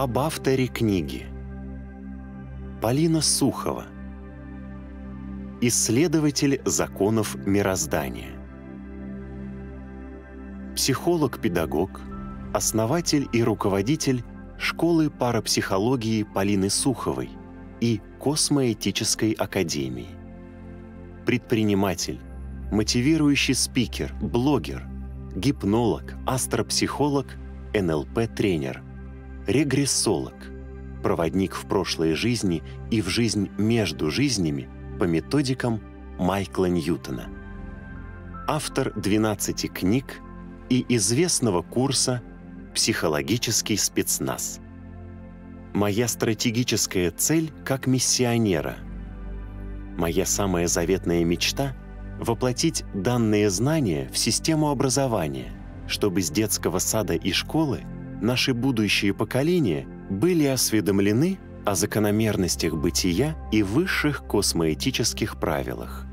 Об авторе книги. Полина Сухова. Исследователь законов мироздания. Психолог-педагог, основатель и руководитель школы парапсихологии Полины Суховой и Космоэтической академии. Предприниматель, мотивирующий спикер, блогер, гипнолог, астропсихолог, НЛП-тренер – регрессолог – проводник в прошлые жизни и в жизнь между жизнями по методикам Майкла Ньютона. Автор 12 книг и известного курса «Психологический спецназ». Моя стратегическая цель как миссионера. Моя самая заветная мечта — воплотить данные знания в систему образования, чтобы с детского сада и школы — наши будущие поколения были осведомлены о закономерностях бытия и высших космоэтических правилах.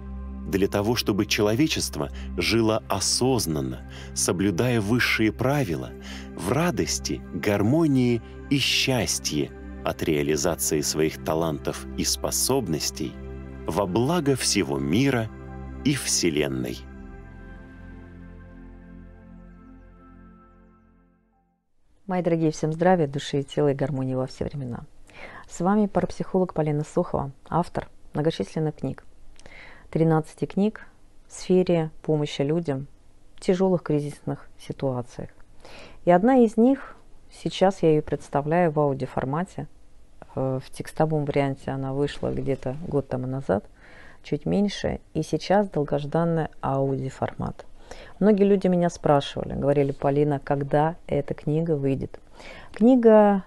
Для того, чтобы человечество жило осознанно, соблюдая высшие правила, в радости, гармонии и счастье от реализации своих талантов и способностей, во благо всего мира и Вселенной. Мои дорогие, всем здравия, души и тела и гармонии во все времена. С вами парапсихолог Полина Сухова, автор многочисленных книг. 13 книг в сфере помощи людям в тяжелых кризисных ситуациях. И одна из них, сейчас я ее представляю в аудиоформате, э, в текстовом варианте она вышла где-то год тому назад, чуть меньше, и сейчас долгожданный аудиоформат – Многие люди меня спрашивали, говорили, Полина, когда эта книга выйдет? Книга,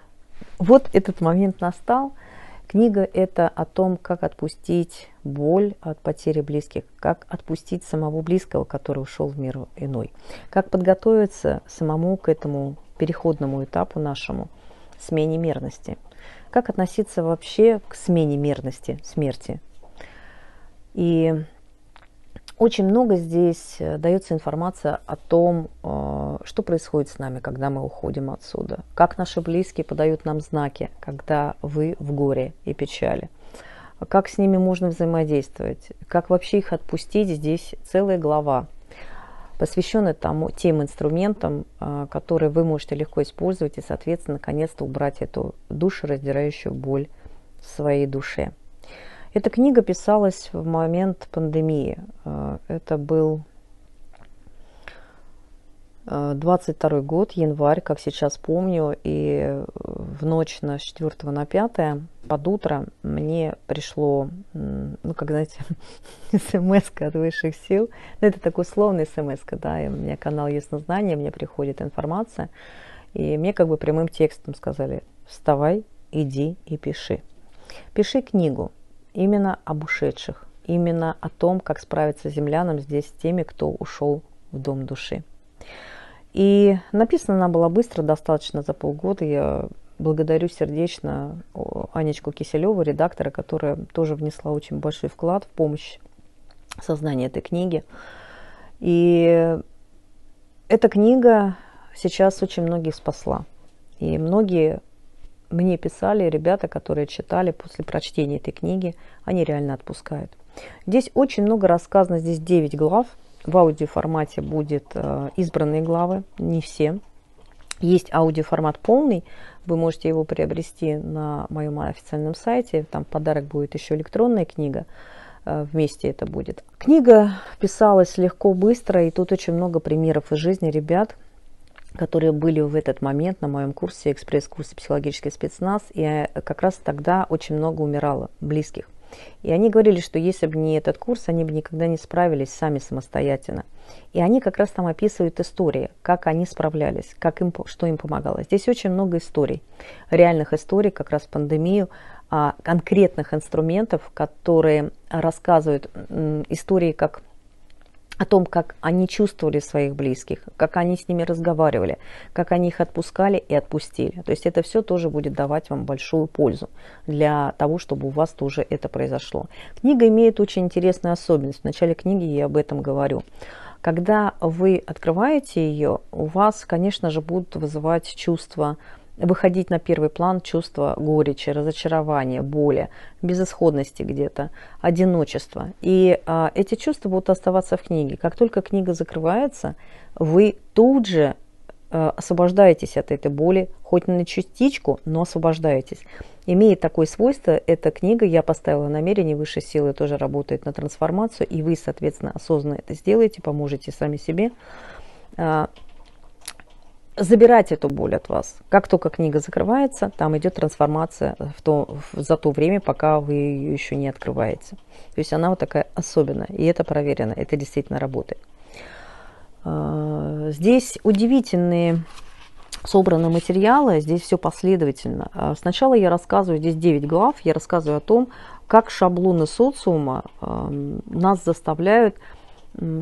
вот этот момент настал. Книга – это о том, как отпустить боль от потери близких, как отпустить самого близкого, который ушел в мир иной, как подготовиться самому к этому переходному этапу нашему, смене мерности, как относиться вообще к смене мерности, смерти. И очень много здесь э, дается информация о том, э, что происходит с нами, когда мы уходим отсюда, как наши близкие подают нам знаки, когда вы в горе и печали, как с ними можно взаимодействовать, как вообще их отпустить. Здесь целая глава, посвященная тому, тем инструментам, э, которые вы можете легко использовать и, соответственно, наконец-то убрать эту душераздирающую боль в своей душе. Эта книга писалась в момент пандемии. Э, это был 22 э, год, январь, как сейчас помню, и э, в ночь на 4 на 5 под утро мне пришло, ну, как знаете, смс от высших сил. Ну, это такой условный смс, да, и у меня канал есть на знание, мне приходит информация, и мне как бы прямым текстом сказали, вставай, иди и пиши. Пиши книгу именно об ушедших, именно о том, как справиться землянам здесь с теми, кто ушел в дом души. И написана она была быстро, достаточно за полгода. Я благодарю сердечно Анечку Киселеву, редактора, которая тоже внесла очень большой вклад в помощь создания этой книги. И эта книга сейчас очень многих спасла. И многие мне писали ребята, которые читали после прочтения этой книги, они реально отпускают. Здесь очень много рассказано, здесь 9 глав. В аудиоформате будет э, избранные главы, не все. Есть аудиоформат полный, вы можете его приобрести на моем официальном сайте, там подарок будет еще электронная книга, э, вместе это будет. Книга писалась легко, быстро, и тут очень много примеров из жизни ребят – которые были в этот момент на моем курсе, экспресс-курсе «Психологический спецназ», и э, как раз тогда очень много умирало близких. И они говорили, что если бы не этот курс, они бы никогда не справились сами самостоятельно. И они как раз там описывают истории, как они справлялись, как им, что им помогало. Здесь очень много историй, реальных историй, как раз пандемию, а конкретных инструментов, которые рассказывают истории, как о том, как они чувствовали своих близких, как они с ними разговаривали, как они их отпускали и отпустили. То есть это все тоже будет давать вам большую пользу для того, чтобы у вас тоже это произошло. Книга имеет очень интересную особенность. В начале книги я об этом говорю. Когда вы открываете ее, у вас, конечно же, будут вызывать чувства выходить на первый план чувства горечи, разочарования, боли, безысходности где-то, одиночества. И а, эти чувства будут оставаться в книге. Как только книга закрывается, вы тут же э, освобождаетесь от этой боли, хоть на частичку, но освобождаетесь. Имеет такое свойство, эта книга «Я поставила намерение, высшие силы» тоже работает на трансформацию, и вы, соответственно, осознанно это сделаете, поможете сами себе. А, забирать эту боль от вас. Как только книга закрывается, там идет трансформация в то, в, за то время, пока вы ее еще не открываете. То есть она вот такая особенная, и это проверено, это действительно работает. А, здесь удивительные собраны материалы, здесь все последовательно. А, сначала я рассказываю, здесь 9 глав, я рассказываю о том, как шаблоны социума нас заставляют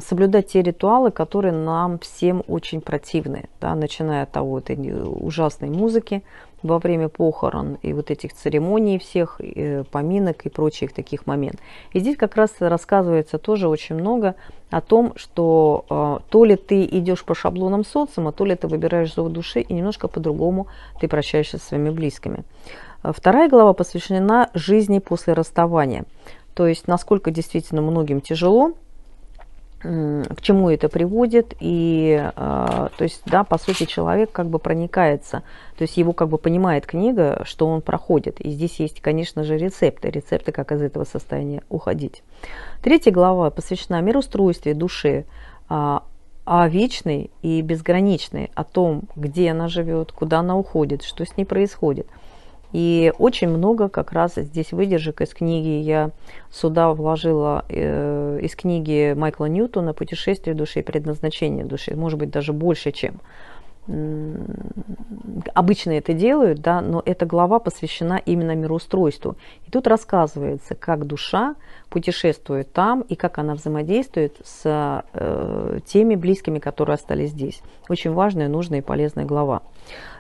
соблюдать те ритуалы, которые нам всем очень противны, да, начиная от того, этой ужасной музыки во время похорон и вот этих церемоний всех, и э, поминок и прочих таких моментов. И здесь как раз рассказывается тоже очень много о том, что э, то ли ты идешь по шаблонам социума, то ли ты выбираешь зов души и немножко по-другому ты прощаешься с своими близкими. Э, вторая глава посвящена жизни после расставания. То есть, насколько действительно многим тяжело – к чему это приводит, и, а, то есть, да, по сути, человек как бы проникается, то есть его как бы понимает книга, что он проходит, и здесь есть, конечно же, рецепты, рецепты, как из этого состояния уходить. Третья глава посвящена мироустройстве души, о а, а вечной и безграничной, о том, где она живет, куда она уходит, что с ней происходит – и очень много как раз здесь выдержек из книги. Я сюда вложила э, из книги Майкла Ньютона «Путешествие души и предназначение души». Может быть, даже больше, чем обычно это делают, да, но эта глава посвящена именно мироустройству. И тут рассказывается, как душа путешествует там и как она взаимодействует с э, теми близкими, которые остались здесь. Очень важная, нужная и полезная глава.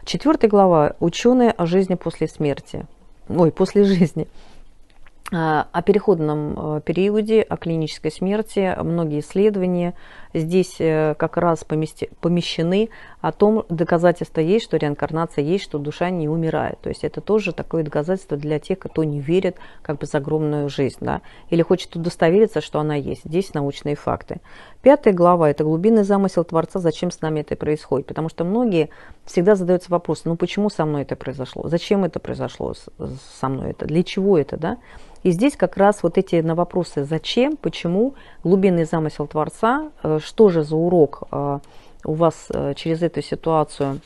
Четвертая глава «Ученые о жизни после смерти». Ой, после жизни. А, о переходном э, периоде, о клинической смерти, многие исследования. Здесь э, как раз помещены о том, доказательства есть, что реинкарнация есть, что душа не умирает. То есть это тоже такое доказательство для тех, кто не верит как бы за огромную жизнь. Да? Или хочет удостовериться, что она есть. Здесь научные факты. Пятая глава – это глубинный замысел Творца, зачем с нами это происходит. Потому что многие всегда задаются вопросом, ну почему со мной это произошло, зачем это произошло со мной, это, для чего это, да? И здесь как раз вот эти на вопросы «зачем?», «почему?», глубинный замысел Творца, э, что же за урок э, у вас э, через эту ситуацию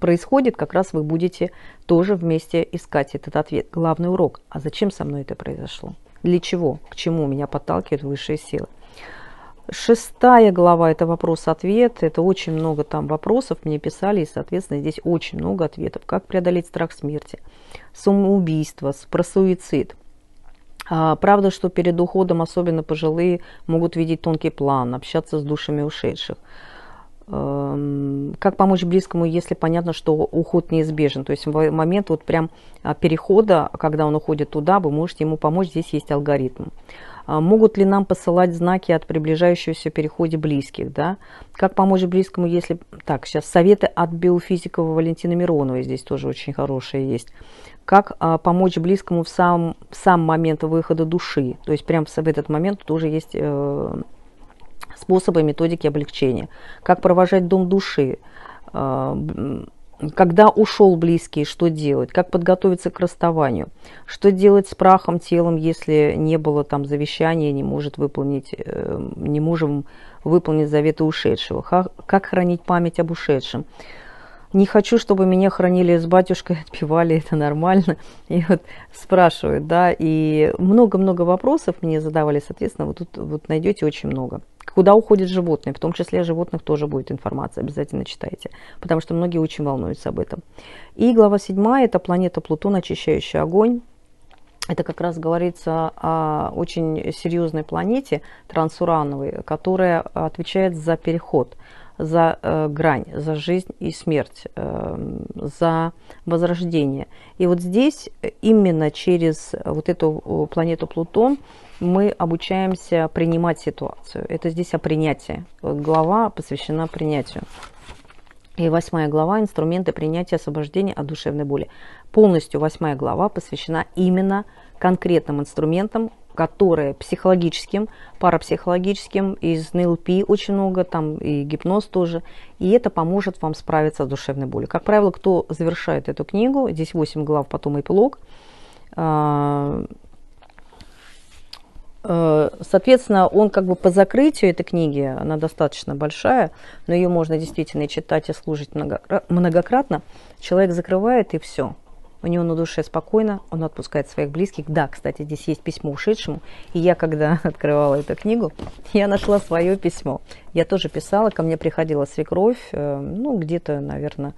происходит, как раз вы будете тоже вместе искать этот ответ. Главный урок – а зачем со мной это произошло? для чего, к чему меня подталкивают высшие силы. Шестая глава – это вопрос-ответ. Это очень много там вопросов мне писали, и, соответственно, здесь очень много ответов. Как преодолеть страх смерти, самоубийство, про суицид. А, правда, что перед уходом особенно пожилые могут видеть тонкий план, общаться с душами ушедших – Эм, как помочь близкому, если понятно, что уход неизбежен. То есть в момент вот прям а, перехода, когда он уходит туда, вы можете ему помочь, здесь есть алгоритм. А, могут ли нам посылать знаки от приближающегося переходе близких? Да? Как помочь близкому, если... Так, сейчас советы от биофизика Валентины Миронова здесь тоже очень хорошие есть. Как а, помочь близкому в сам, в сам момент выхода души? То есть прямо в этот момент тоже есть э, способы и методики облегчения, как провожать дом души, э, когда ушел близкий, что делать, как подготовиться к расставанию, что делать с прахом, телом, если не было там завещания, не, может выполнить, э, не можем выполнить заветы ушедшего, как хранить память об ушедшем, не хочу, чтобы меня хранили с батюшкой, отпевали, это нормально. И вот спрашивают, да, и много-много вопросов мне задавали, соответственно, вот тут вот найдете очень много. Куда уходят животные, в том числе о животных тоже будет информация, обязательно читайте, потому что многие очень волнуются об этом. И глава 7 – это планета Плутон, очищающий огонь. Это как раз говорится о очень серьезной планете, трансурановой, которая отвечает за переход – за э, грань, за жизнь и смерть, э, за возрождение. И вот здесь э, именно через вот эту планету Плутон мы обучаемся принимать ситуацию. Это здесь о принятии. глава посвящена принятию. И восьмая глава «Инструменты принятия освобождения от душевной боли». Полностью восьмая глава посвящена именно конкретным инструментам которые психологическим, парапсихологическим, из НЛП очень много, там и гипноз тоже. И это поможет вам справиться с душевной болью. Как правило, кто завершает эту книгу, здесь 8 глав, потом эпилог, а, а, Соответственно, он как бы по закрытию этой книги, она достаточно большая, но ее можно действительно читать, и служить многократно. Человек закрывает, и все у него на душе спокойно, он отпускает своих близких. Да, кстати, здесь есть письмо ушедшему, и я, когда открывала эту книгу, я нашла свое письмо. Я тоже писала, ко мне приходила свекровь, э, ну, где-то, наверное,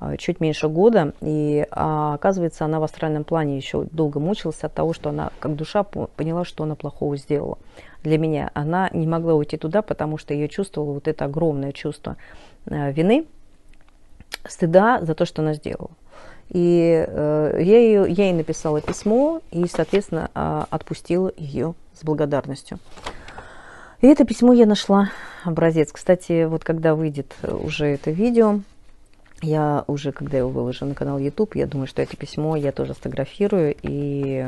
э, чуть меньше года, и а, оказывается, она в астральном плане еще долго мучилась от того, что она, как душа, поняла, что она плохого сделала для меня. Она не могла уйти туда, потому что ее чувствовало вот это огромное чувство э, вины, стыда за то, что она сделала. И э, я, ее, я ей написала письмо и, соответственно, э, отпустила ее с благодарностью. И это письмо я нашла, образец. Кстати, вот когда выйдет э, уже это видео, я уже, когда его выложу на канал YouTube, я думаю, что это письмо я тоже сфотографирую и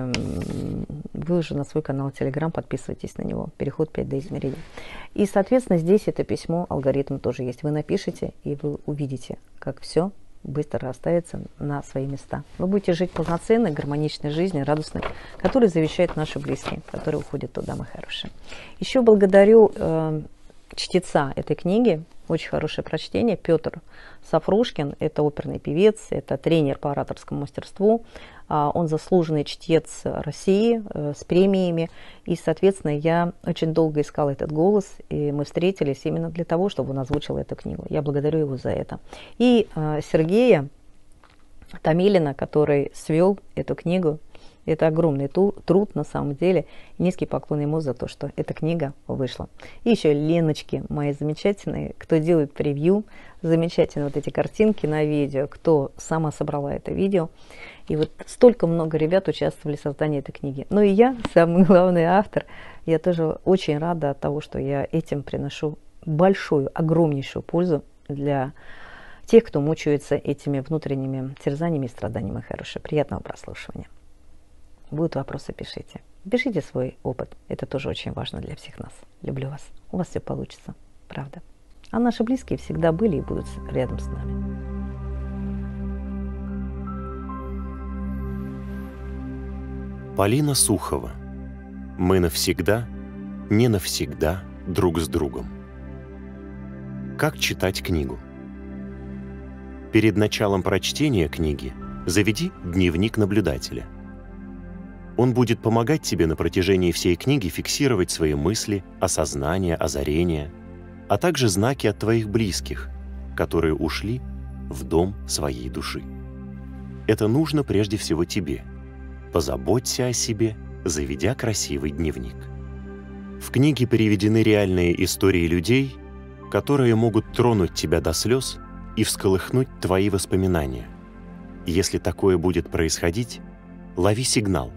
выложу на свой канал Telegram. Подписывайтесь на него. Переход 5D измерений. И, соответственно, здесь это письмо, алгоритм тоже есть. Вы напишите, и вы увидите, как все быстро расставится на свои места. Вы будете жить полноценной, гармоничной жизнью, радостной, которую завещают наши близкие, которые уходят туда, мы хорошие. Еще благодарю э, чтеца этой книги, очень хорошее прочтение. Петр Сафрушкин – это оперный певец, это тренер по ораторскому мастерству. А, он заслуженный чтец России э, с премиями. И, соответственно, я очень долго искала этот голос, и мы встретились именно для того, чтобы он озвучил эту книгу. Я благодарю его за это. И э, Сергея Томилина, который свел эту книгу это огромный труд на самом деле. Низкий поклон ему за то, что эта книга вышла. И еще Леночки мои замечательные, кто делает превью, замечательно вот эти картинки на видео, кто сама собрала это видео. И вот столько много ребят участвовали в создании этой книги. Ну и я, самый главный автор, я тоже очень рада от того, что я этим приношу большую, огромнейшую пользу для тех, кто мучается этими внутренними терзаниями и страданиями Хэрыша. Приятного прослушивания. Будут вопросы, пишите. Пишите свой опыт. Это тоже очень важно для всех нас. Люблю вас. У вас все получится. Правда. А наши близкие всегда были и будут рядом с нами. Полина Сухова. Мы навсегда, не навсегда друг с другом. Как читать книгу? Перед началом прочтения книги заведи дневник наблюдателя – он будет помогать тебе на протяжении всей книги фиксировать свои мысли, осознания, озарения, а также знаки от твоих близких, которые ушли в дом своей души. Это нужно прежде всего тебе. Позаботься о себе, заведя красивый дневник. В книге переведены реальные истории людей, которые могут тронуть тебя до слез и всколыхнуть твои воспоминания. Если такое будет происходить, лови сигнал,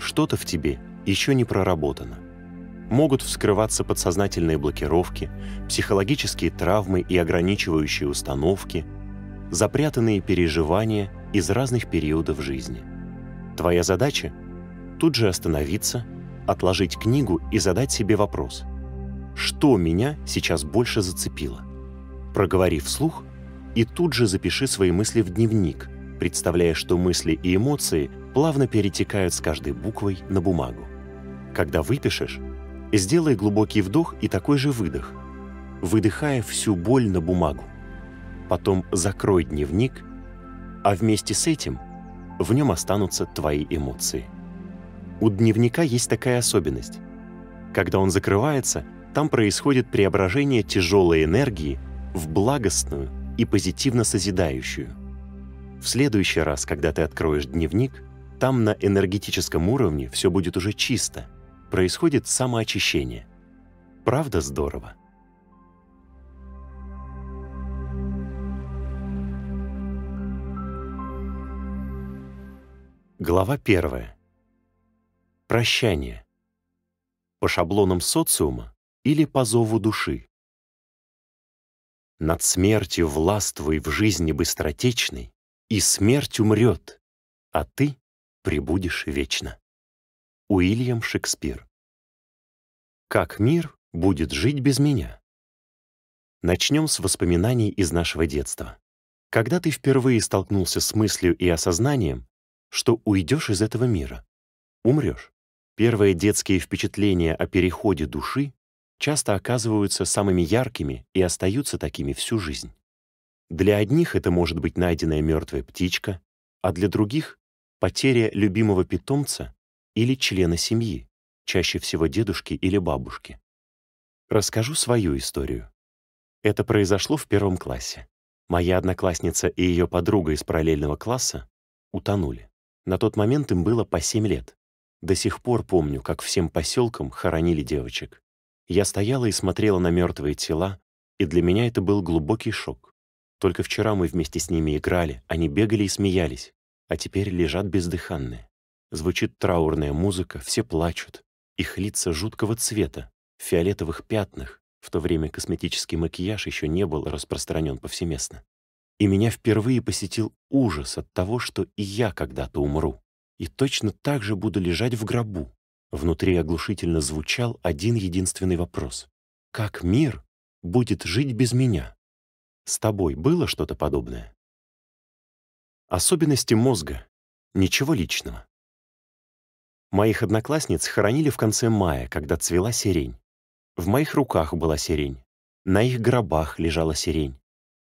что-то в тебе еще не проработано. Могут вскрываться подсознательные блокировки, психологические травмы и ограничивающие установки, запрятанные переживания из разных периодов жизни. Твоя задача — тут же остановиться, отложить книгу и задать себе вопрос. Что меня сейчас больше зацепило? Проговори вслух и тут же запиши свои мысли в дневник, представляя, что мысли и эмоции плавно перетекают с каждой буквой на бумагу. Когда выпишешь, сделай глубокий вдох и такой же выдох, выдыхая всю боль на бумагу. Потом закрой дневник, а вместе с этим в нем останутся твои эмоции. У дневника есть такая особенность. Когда он закрывается, там происходит преображение тяжелой энергии в благостную и позитивно созидающую. В следующий раз, когда ты откроешь дневник, там на энергетическом уровне все будет уже чисто. Происходит самоочищение. Правда здорово? Глава 1. Прощание. По шаблонам социума или по зову души. Над смертью властвуй в жизни быстротечной, и смерть умрет, а ты прибудешь вечно. Уильям Шекспир Как мир будет жить без меня? Начнем с воспоминаний из нашего детства. Когда ты впервые столкнулся с мыслью и осознанием, что уйдешь из этого мира, умрешь. Первые детские впечатления о переходе души часто оказываются самыми яркими и остаются такими всю жизнь. Для одних это может быть найденная мертвая птичка, а для других — потеря любимого питомца или члена семьи, чаще всего дедушки или бабушки. Расскажу свою историю. Это произошло в первом классе. Моя одноклассница и ее подруга из параллельного класса утонули. На тот момент им было по 7 лет. До сих пор помню, как всем поселкам хоронили девочек. Я стояла и смотрела на мертвые тела, и для меня это был глубокий шок. Только вчера мы вместе с ними играли, они бегали и смеялись, а теперь лежат бездыханные. Звучит траурная музыка, все плачут. Их лица жуткого цвета, в фиолетовых пятнах, в то время косметический макияж еще не был распространен повсеместно. И меня впервые посетил ужас от того, что и я когда-то умру. И точно так же буду лежать в гробу. Внутри оглушительно звучал один единственный вопрос. Как мир будет жить без меня? С тобой было что-то подобное? Особенности мозга. Ничего личного. Моих одноклассниц хоронили в конце мая, когда цвела сирень. В моих руках была сирень. На их гробах лежала сирень.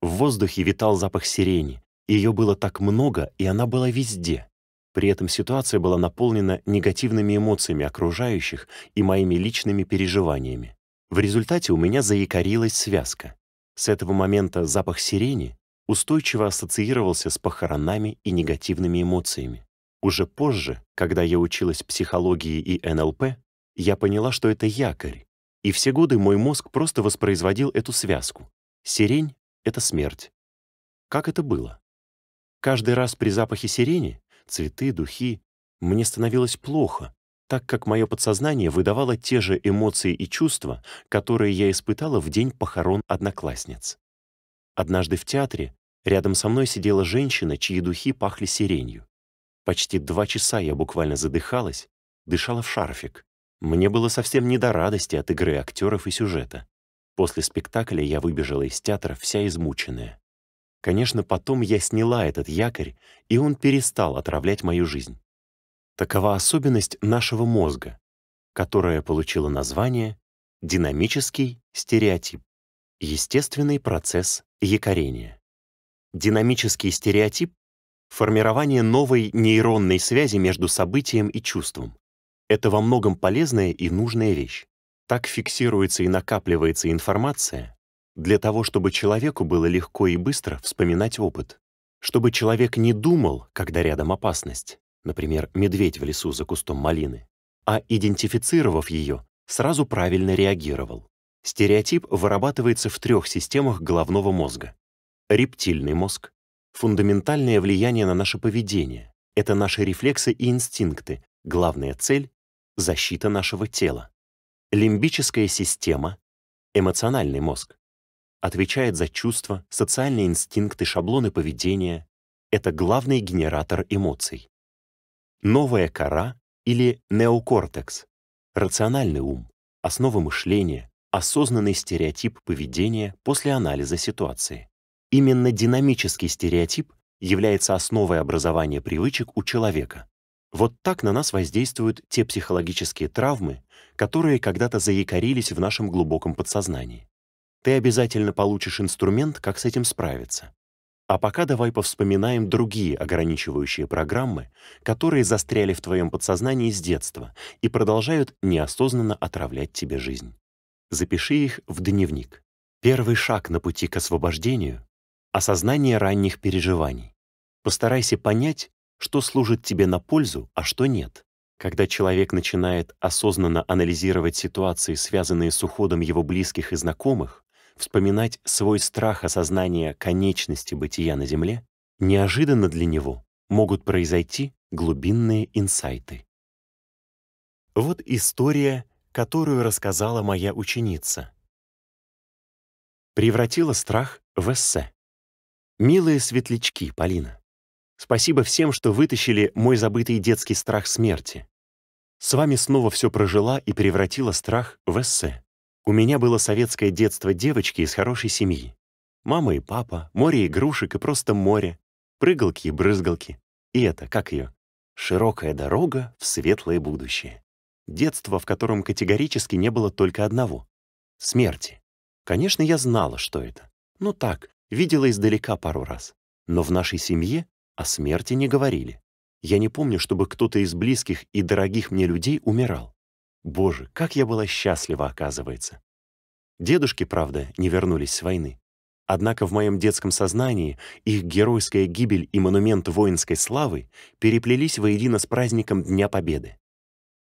В воздухе витал запах сирени. Ее было так много, и она была везде. При этом ситуация была наполнена негативными эмоциями окружающих и моими личными переживаниями. В результате у меня заикарилась связка. С этого момента запах сирени устойчиво ассоциировался с похоронами и негативными эмоциями. Уже позже, когда я училась психологии и НЛП, я поняла, что это якорь, и все годы мой мозг просто воспроизводил эту связку. Сирень — это смерть. Как это было? Каждый раз при запахе сирени, цветы, духи, мне становилось плохо, так как мое подсознание выдавало те же эмоции и чувства, которые я испытала в день похорон одноклассниц. Однажды в театре рядом со мной сидела женщина, чьи духи пахли сиренью. Почти два часа я буквально задыхалась, дышала в шарфик. Мне было совсем не до радости от игры актеров и сюжета. После спектакля я выбежала из театра вся измученная. Конечно, потом я сняла этот якорь, и он перестал отравлять мою жизнь. Такова особенность нашего мозга, которая получила название динамический стереотип, естественный процесс якорения. Динамический стереотип — формирование новой нейронной связи между событием и чувством. Это во многом полезная и нужная вещь. Так фиксируется и накапливается информация для того, чтобы человеку было легко и быстро вспоминать опыт, чтобы человек не думал, когда рядом опасность, например, медведь в лесу за кустом малины, а идентифицировав ее, сразу правильно реагировал. Стереотип вырабатывается в трех системах головного мозга. Рептильный мозг — фундаментальное влияние на наше поведение, это наши рефлексы и инстинкты, главная цель — защита нашего тела. Лимбическая система — эмоциональный мозг. Отвечает за чувства, социальные инстинкты, шаблоны поведения. Это главный генератор эмоций новая кора или неокортекс, рациональный ум, основа мышления, осознанный стереотип поведения после анализа ситуации. Именно динамический стереотип является основой образования привычек у человека. Вот так на нас воздействуют те психологические травмы, которые когда-то заякорились в нашем глубоком подсознании. Ты обязательно получишь инструмент, как с этим справиться. А пока давай повспоминаем другие ограничивающие программы, которые застряли в твоем подсознании с детства и продолжают неосознанно отравлять тебе жизнь. Запиши их в дневник. Первый шаг на пути к освобождению — осознание ранних переживаний. Постарайся понять, что служит тебе на пользу, а что нет. Когда человек начинает осознанно анализировать ситуации, связанные с уходом его близких и знакомых, вспоминать свой страх осознания конечности бытия на Земле, неожиданно для него могут произойти глубинные инсайты. Вот история, которую рассказала моя ученица. Превратила страх в эссе. «Милые светлячки, Полина, спасибо всем, что вытащили мой забытый детский страх смерти. С вами снова все прожила и превратила страх в эссе. У меня было советское детство девочки из хорошей семьи. Мама и папа, море игрушек и просто море, прыгалки и брызгалки. И это, как ее, широкая дорога в светлое будущее. Детство, в котором категорически не было только одного — смерти. Конечно, я знала, что это. Ну так, видела издалека пару раз. Но в нашей семье о смерти не говорили. Я не помню, чтобы кто-то из близких и дорогих мне людей умирал. Боже, как я была счастлива, оказывается. Дедушки, правда, не вернулись с войны. Однако в моем детском сознании их геройская гибель и монумент воинской славы переплелись воедино с праздником Дня Победы.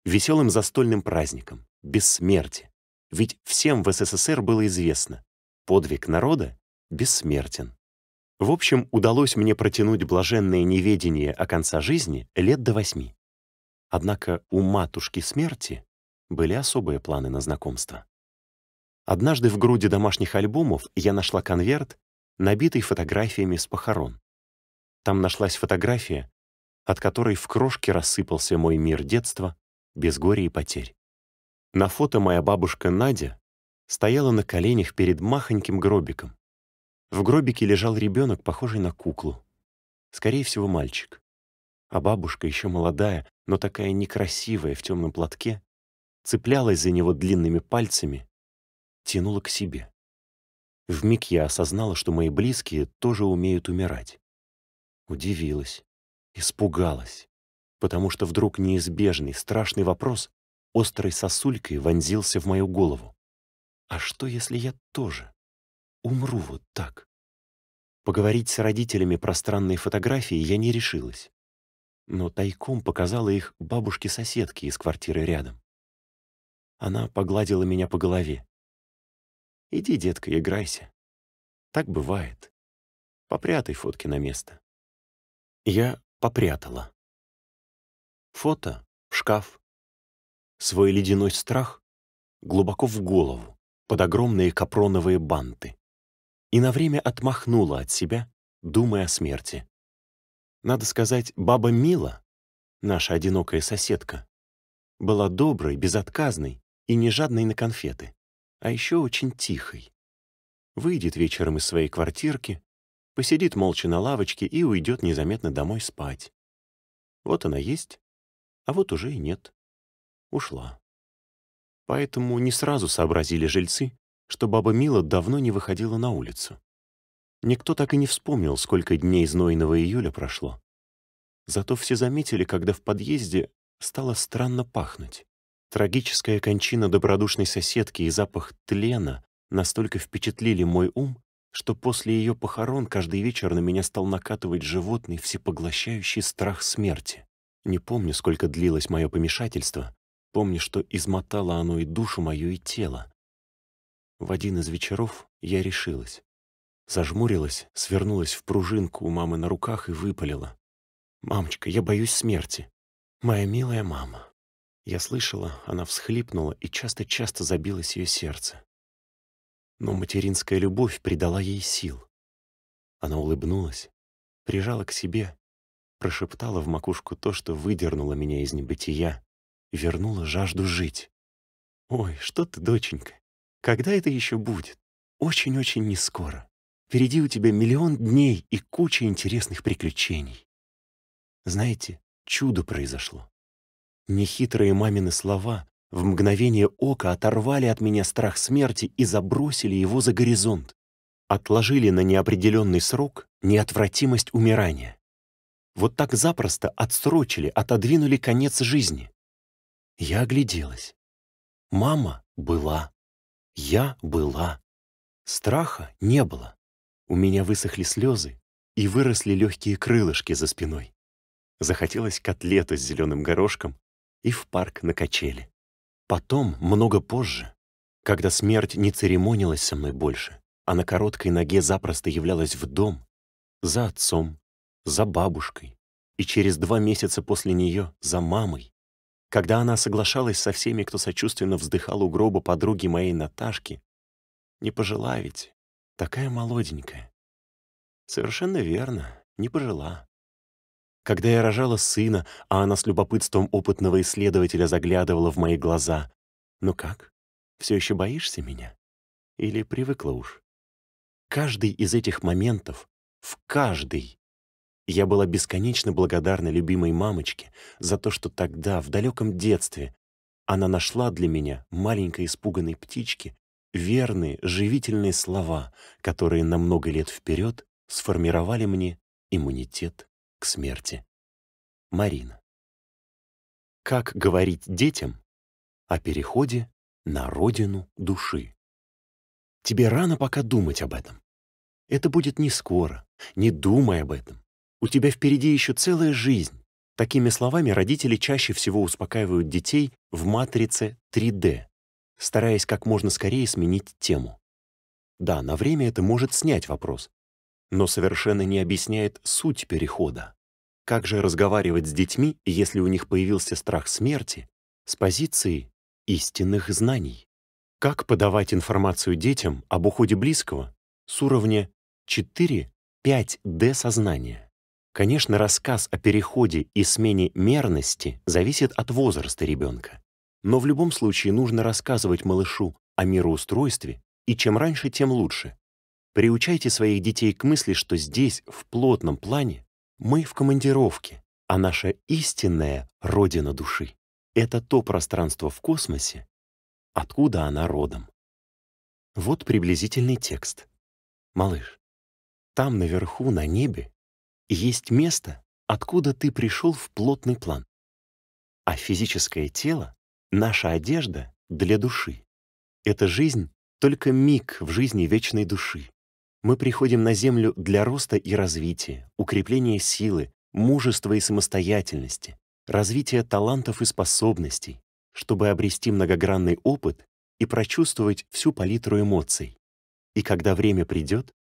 Веселым застольным праздником, без смерти. Ведь всем в СССР было известно, подвиг народа бессмертен. В общем, удалось мне протянуть блаженное неведение о конца жизни лет до восьми. Однако у матушки смерти были особые планы на знакомство. Однажды в груди домашних альбомов я нашла конверт, набитый фотографиями с похорон. Там нашлась фотография, от которой в крошке рассыпался мой мир детства без горя и потерь. На фото моя бабушка Надя стояла на коленях перед махоньким гробиком. В гробике лежал ребенок, похожий на куклу. Скорее всего, мальчик. А бабушка еще молодая, но такая некрасивая в темном платке цеплялась за него длинными пальцами, тянула к себе. Вмиг я осознала, что мои близкие тоже умеют умирать. Удивилась, испугалась, потому что вдруг неизбежный, страшный вопрос острой сосулькой вонзился в мою голову. А что, если я тоже умру вот так? Поговорить с родителями про странные фотографии я не решилась, но тайком показала их бабушке-соседке из квартиры рядом. Она погладила меня по голове. «Иди, детка, играйся. Так бывает. Попрятай фотки на место». Я попрятала. Фото в шкаф. Свой ледяной страх глубоко в голову, под огромные капроновые банты. И на время отмахнула от себя, думая о смерти. Надо сказать, баба Мила, наша одинокая соседка, была доброй, безотказной и не жадной на конфеты, а еще очень тихой. Выйдет вечером из своей квартирки, посидит молча на лавочке и уйдет незаметно домой спать. Вот она есть, а вот уже и нет. Ушла. Поэтому не сразу сообразили жильцы, что баба Мила давно не выходила на улицу. Никто так и не вспомнил, сколько дней знойного июля прошло. Зато все заметили, когда в подъезде стало странно пахнуть. Трагическая кончина добродушной соседки и запах тлена настолько впечатлили мой ум, что после ее похорон каждый вечер на меня стал накатывать животный всепоглощающий страх смерти. Не помню, сколько длилось мое помешательство, помню, что измотало оно и душу мою, и тело. В один из вечеров я решилась. Зажмурилась, свернулась в пружинку у мамы на руках и выпалила. «Мамочка, я боюсь смерти. Моя милая мама». Я слышала, она всхлипнула, и часто-часто забилось ее сердце. Но материнская любовь придала ей сил. Она улыбнулась, прижала к себе, прошептала в макушку то, что выдернуло меня из небытия, вернула жажду жить. «Ой, что ты, доченька, когда это еще будет? Очень-очень нескоро. Впереди у тебя миллион дней и куча интересных приключений. Знаете, чудо произошло. Нехитрые мамины слова в мгновение ока оторвали от меня страх смерти и забросили его за горизонт. Отложили на неопределенный срок неотвратимость умирания. Вот так запросто отсрочили, отодвинули конец жизни. Я огляделась. Мама была. Я была. Страха не было. У меня высохли слезы и выросли легкие крылышки за спиной. Захотелось котлеты с зеленым горошком и в парк на качели. Потом, много позже, когда смерть не церемонилась со мной больше, а на короткой ноге запросто являлась в дом, за отцом, за бабушкой и через два месяца после нее за мамой, когда она соглашалась со всеми, кто сочувственно вздыхал у гроба подруги моей Наташки, не пожила ведь, такая молоденькая. Совершенно верно, не пожила. Когда я рожала сына, а она с любопытством опытного исследователя заглядывала в мои глаза. «Ну как? Все еще боишься меня? Или привыкла уж?» Каждый из этих моментов, в каждый, я была бесконечно благодарна любимой мамочке за то, что тогда, в далеком детстве, она нашла для меня, маленькой испуганной птички, верные, живительные слова, которые на много лет вперед сформировали мне иммунитет к смерти. Марина. Как говорить детям о переходе на родину души? Тебе рано пока думать об этом. Это будет не скоро, не думай об этом. У тебя впереди еще целая жизнь. Такими словами родители чаще всего успокаивают детей в матрице 3D, стараясь как можно скорее сменить тему. Да, на время это может снять вопрос, но совершенно не объясняет суть перехода. Как же разговаривать с детьми, если у них появился страх смерти, с позиции истинных знаний? Как подавать информацию детям об уходе близкого с уровня 4-5D сознания? Конечно, рассказ о переходе и смене мерности зависит от возраста ребенка. Но в любом случае нужно рассказывать малышу о мироустройстве, и чем раньше, тем лучше, Приучайте своих детей к мысли, что здесь, в плотном плане, мы в командировке, а наша истинная родина души — это то пространство в космосе, откуда она родом. Вот приблизительный текст. Малыш, там наверху, на небе, есть место, откуда ты пришел в плотный план. А физическое тело — наша одежда для души. Это жизнь — только миг в жизни вечной души, мы приходим на Землю для роста и развития, укрепления силы, мужества и самостоятельности, развития талантов и способностей, чтобы обрести многогранный опыт и прочувствовать всю палитру эмоций. И когда время придет,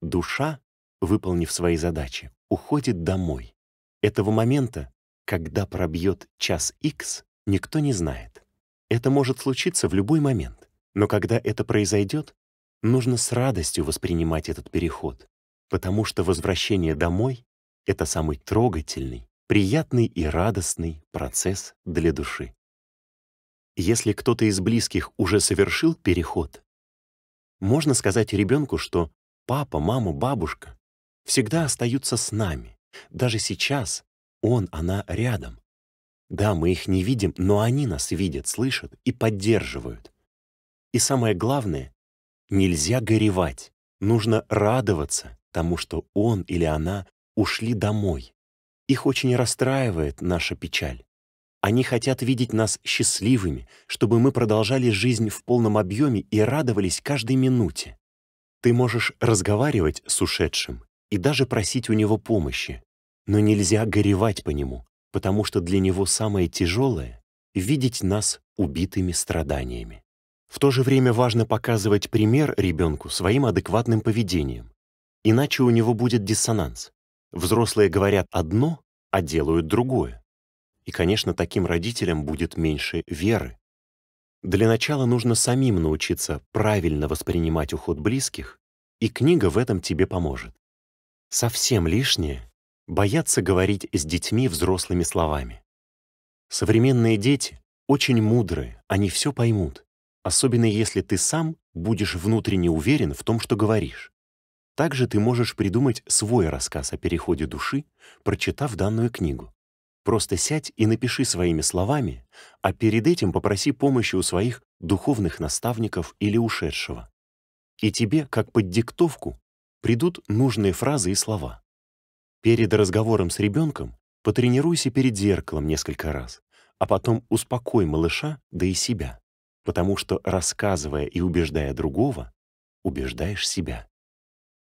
душа, выполнив свои задачи, уходит домой. Этого момента, когда пробьет час X, никто не знает. Это может случиться в любой момент, но когда это произойдет, нужно с радостью воспринимать этот переход, потому что возвращение домой — это самый трогательный, приятный и радостный процесс для души. Если кто-то из близких уже совершил переход, можно сказать ребенку, что папа, мама, бабушка всегда остаются с нами. Даже сейчас он, она рядом. Да, мы их не видим, но они нас видят, слышат и поддерживают. И самое главное, Нельзя горевать, нужно радоваться тому, что он или она ушли домой. Их очень расстраивает наша печаль. Они хотят видеть нас счастливыми, чтобы мы продолжали жизнь в полном объеме и радовались каждой минуте. Ты можешь разговаривать с ушедшим и даже просить у него помощи, но нельзя горевать по нему, потому что для него самое тяжелое — видеть нас убитыми страданиями. В то же время важно показывать пример ребенку своим адекватным поведением, иначе у него будет диссонанс. Взрослые говорят одно, а делают другое. И, конечно, таким родителям будет меньше веры. Для начала нужно самим научиться правильно воспринимать уход близких, и книга в этом тебе поможет. Совсем лишнее — бояться говорить с детьми взрослыми словами. Современные дети очень мудрые, они все поймут особенно если ты сам будешь внутренне уверен в том, что говоришь. Также ты можешь придумать свой рассказ о переходе души, прочитав данную книгу. Просто сядь и напиши своими словами, а перед этим попроси помощи у своих духовных наставников или ушедшего. И тебе, как под диктовку, придут нужные фразы и слова. Перед разговором с ребенком потренируйся перед зеркалом несколько раз, а потом успокой малыша, да и себя потому что, рассказывая и убеждая другого, убеждаешь себя.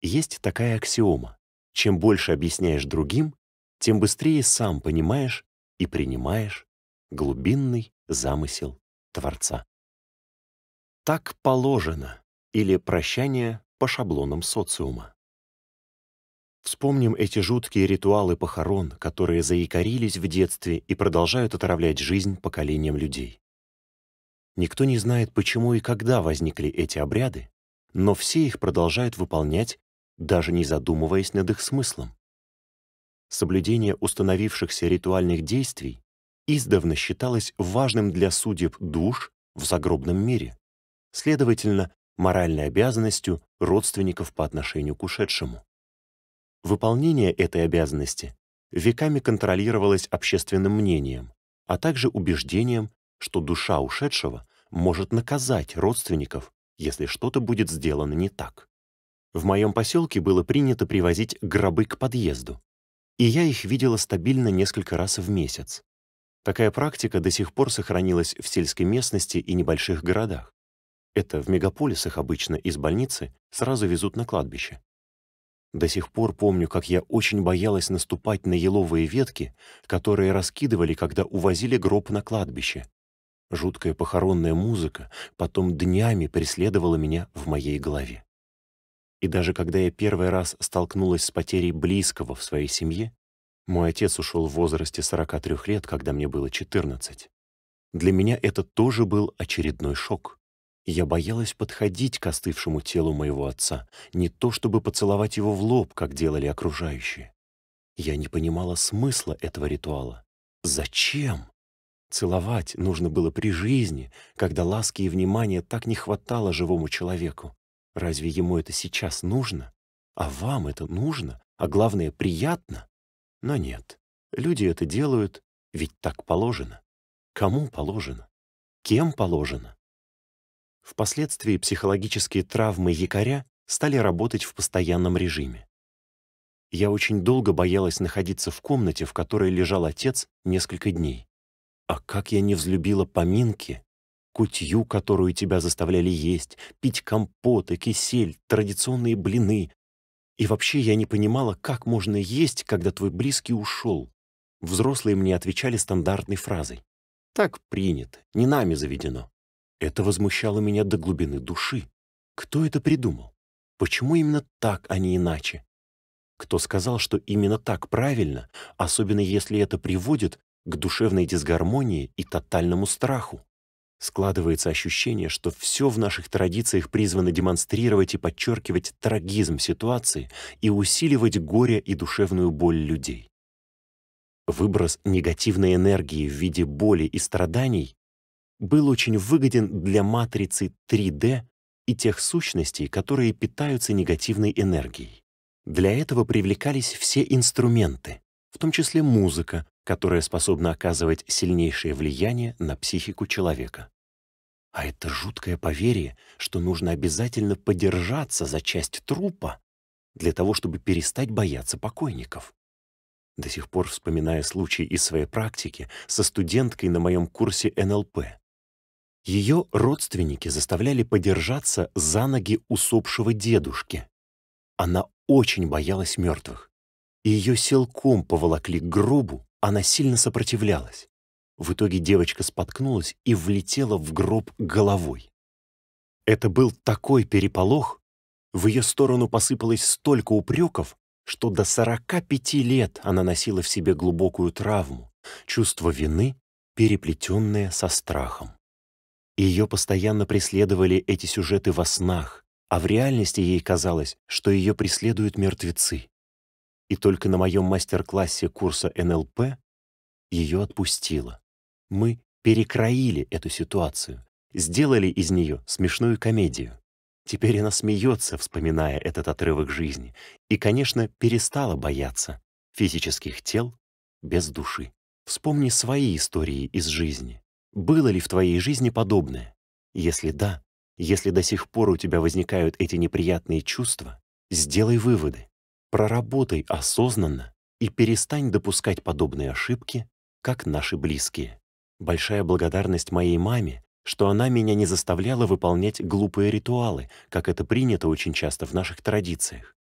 Есть такая аксиома. Чем больше объясняешь другим, тем быстрее сам понимаешь и принимаешь глубинный замысел Творца. Так положено или прощание по шаблонам социума. Вспомним эти жуткие ритуалы похорон, которые заикарились в детстве и продолжают отравлять жизнь поколениям людей. Никто не знает, почему и когда возникли эти обряды, но все их продолжают выполнять, даже не задумываясь над их смыслом. Соблюдение установившихся ритуальных действий издавна считалось важным для судеб душ в загробном мире, следовательно, моральной обязанностью родственников по отношению к ушедшему. Выполнение этой обязанности веками контролировалось общественным мнением, а также убеждением, что душа ушедшего может наказать родственников, если что-то будет сделано не так. В моем поселке было принято привозить гробы к подъезду, и я их видела стабильно несколько раз в месяц. Такая практика до сих пор сохранилась в сельской местности и небольших городах. Это в мегаполисах обычно из больницы сразу везут на кладбище. До сих пор помню, как я очень боялась наступать на еловые ветки, которые раскидывали, когда увозили гроб на кладбище. Жуткая похоронная музыка потом днями преследовала меня в моей голове. И даже когда я первый раз столкнулась с потерей близкого в своей семье, мой отец ушел в возрасте 43 лет, когда мне было 14. Для меня это тоже был очередной шок. Я боялась подходить к остывшему телу моего отца, не то чтобы поцеловать его в лоб, как делали окружающие. Я не понимала смысла этого ритуала. Зачем? Целовать нужно было при жизни, когда ласки и внимания так не хватало живому человеку. Разве ему это сейчас нужно? А вам это нужно? А главное, приятно? Но нет, люди это делают, ведь так положено. Кому положено? Кем положено? Впоследствии психологические травмы якоря стали работать в постоянном режиме. Я очень долго боялась находиться в комнате, в которой лежал отец, несколько дней. А как я не взлюбила поминки, кутью, которую тебя заставляли есть, пить компоты, кисель, традиционные блины. И вообще я не понимала, как можно есть, когда твой близкий ушел. Взрослые мне отвечали стандартной фразой. «Так принято, не нами заведено». Это возмущало меня до глубины души. Кто это придумал? Почему именно так, а не иначе? Кто сказал, что именно так правильно, особенно если это приводит к душевной дисгармонии и тотальному страху. Складывается ощущение, что все в наших традициях призвано демонстрировать и подчеркивать трагизм ситуации и усиливать горе и душевную боль людей. Выброс негативной энергии в виде боли и страданий был очень выгоден для матрицы 3D и тех сущностей, которые питаются негативной энергией. Для этого привлекались все инструменты, в том числе музыка, которое способно оказывать сильнейшее влияние на психику человека. А это жуткое поверье, что нужно обязательно подержаться за часть трупа для того, чтобы перестать бояться покойников. До сих пор вспоминая случай из своей практики со студенткой на моем курсе НЛП. Ее родственники заставляли подержаться за ноги усопшего дедушки. Она очень боялась мертвых. ее силком поволокли к гробу, она сильно сопротивлялась. В итоге девочка споткнулась и влетела в гроб головой. Это был такой переполох, в ее сторону посыпалось столько упреков, что до 45 лет она носила в себе глубокую травму, чувство вины, переплетенное со страхом. Ее постоянно преследовали эти сюжеты во снах, а в реальности ей казалось, что ее преследуют мертвецы и только на моем мастер-классе курса НЛП ее отпустило. Мы перекроили эту ситуацию, сделали из нее смешную комедию. Теперь она смеется, вспоминая этот отрывок жизни, и, конечно, перестала бояться физических тел без души. Вспомни свои истории из жизни. Было ли в твоей жизни подобное? Если да, если до сих пор у тебя возникают эти неприятные чувства, сделай выводы. Проработай осознанно и перестань допускать подобные ошибки, как наши близкие. Большая благодарность моей маме, что она меня не заставляла выполнять глупые ритуалы, как это принято очень часто в наших традициях.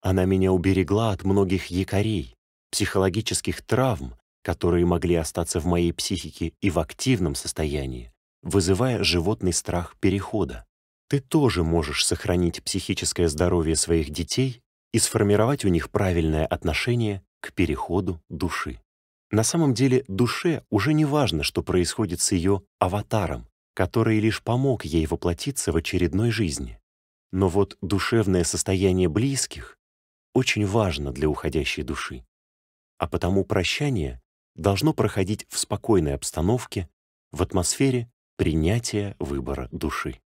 Она меня уберегла от многих якорей, психологических травм, которые могли остаться в моей психике и в активном состоянии, вызывая животный страх перехода. Ты тоже можешь сохранить психическое здоровье своих детей и сформировать у них правильное отношение к переходу души. На самом деле душе уже не важно, что происходит с ее аватаром, который лишь помог ей воплотиться в очередной жизни. Но вот душевное состояние близких очень важно для уходящей души. А потому прощание должно проходить в спокойной обстановке, в атмосфере принятия выбора души.